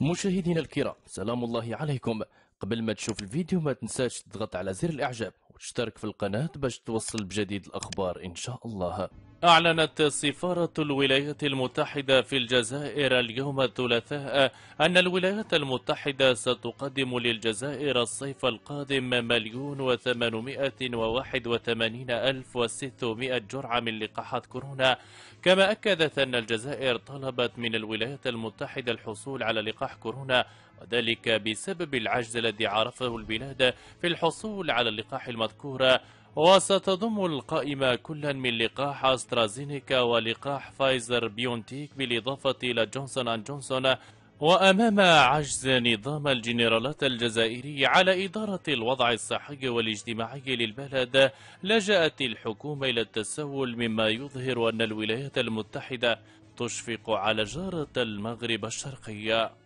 مشاهدينا الكرام سلام الله عليكم قبل ما تشوف الفيديو ما تنساش تضغط على زر الاعجاب وتشترك في القناة باش توصل بجديد الاخبار ان شاء الله أعلنت سفارة الولايات المتحدة في الجزائر اليوم الثلاثاء أن الولايات المتحدة ستقدم للجزائر الصيف القادم مليون وثمانمائة وواحد وثمانين ألف وستمائة جرعة من لقاحات كورونا كما أكدت أن الجزائر طلبت من الولايات المتحدة الحصول على لقاح كورونا وذلك بسبب العجز الذي عرفه البلاد في الحصول على اللقاح المذكور وستضم القائمة كلا من لقاح أسترازينيكا ولقاح فايزر بيونتيك بالإضافة إلى جونسون أند جونسون وأمام عجز نظام الجنرالات الجزائري على إدارة الوضع الصحي والاجتماعي للبلد لجأت الحكومة إلى التسول مما يظهر أن الولايات المتحدة تشفق على جارة المغرب الشرقية